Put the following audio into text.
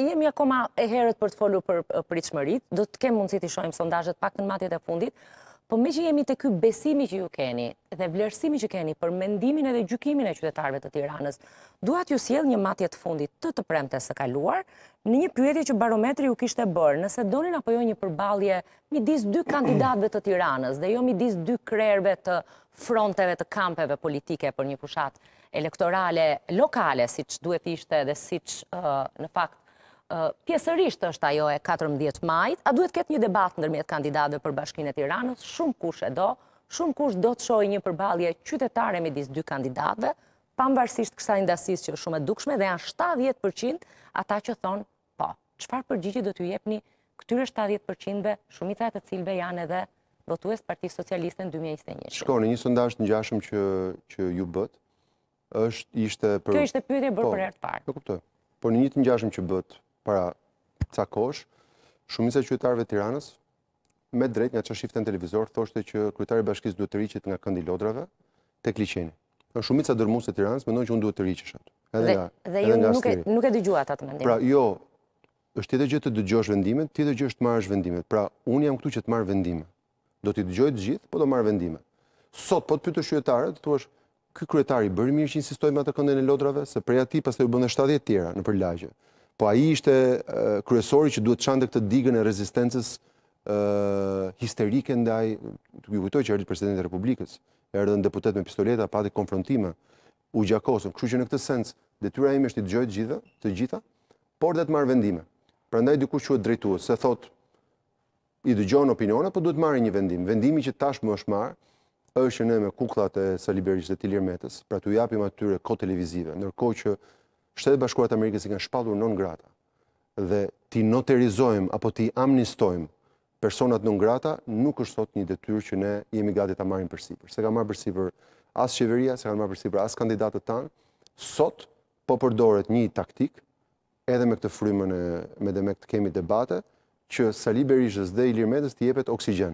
jemi akoma e herët për të folu për pritëshmërit, do të kemë mundësit i shojmë sondajët pak të në matjet e fundit, po me që jemi të kjë besimi që ju keni dhe vlerësimi që keni për mendimin edhe gjukimin e qytetarve të tiranës, duat ju siel një matjet fundit të të premte së kaluar, në një pyetje që barometri ju kishte bërë, nëse donin apo jo një përbalje midis dy kandidatve të tiranës dhe jo midis dy krerve të fronteve të kampeve politike për një pushat elektorale lokale, si që duhet ishte dhe si që në fakt pjesërisht është ajo e 14 majt, a duhet këtë një debat në dërmjet kandidatëve për bashkinet Tiranës, shumë kush e do, shumë kush do të shojë një përbalje qytetare me disë dy kandidatëve, pambarësisht kësa indasis që shumë e dukshme dhe janë 70% ata që thonë po. Qëfar përgjigjit do të jepni këtyre 70%ve, shumitrat e cilve janë edhe votues Parti Socialiste në 2021? Shkoni, një sëndasht në gjashëm që ju bët, është ishte... Kjo ishte pyetje bërë po, për e rëtë parë. Po, në një të njashëm që bët, para ca kosh, shumisa qytetarëve të Tiranës me drejt nga çashiftën televizor thoshte që kryetari i bashkisë duhet të rriqet nga Këndi Lodrave tek liçeni. Është shumica dërmuese të Tiranës mendon që unë duhet të rriqesh atë. Edhe nga, dhe unë nuk e nuk e dëgjua atë mendim. Pra jo, është edhe gjë të dëgjosh vendimin, tjetër gjë është të marrësh vendimin. Pra unë jam këtu që të marr vendime. Do t'i dëgjoj të gjithë, po do marr vendime. Sot po të pyetë qytetarët, thua Ky kryetari bëri mirë që insistoi me atë këndin e lodrave, se prej atij pastaj u bën 70 tjera nëpër lagje po ai ishte kryesori që duhet qande këtë digën e rezistencës histerike ndaj ju kujtoj që erdhi presidenti i Republikës, erdhën deputet me pistoleta, pati konfrontime, u gjakosën. Kështu që në këtë sens, detyra ime është të dëgjoj të gjitha, të gjitha, por dhe të marr vendime. Prandaj dikush e drejtues, se thot i dëgjon opinione, po duhet marrë një vendim. Vendimi që tashmë është marr është që ne me kuklat e Saliberisë të Ilir Metës, pra japim atyre ko televizive, ndërkohë që shtetet bashkuarat Amerikës i kanë shpallur non grata dhe ti noterizojmë apo ti amnistojmë personat non grata, nuk është sot një detyrë që ne jemi gati ta marim përsipër. Se ka marë përsipër asë qeveria, se ka marë përsipër asë kandidatët tanë, sot po përdoret një taktik, edhe me këtë frymën e me dhe me këtë kemi debate, që Sali Berishës dhe Ilir Metës të jepet oksigen.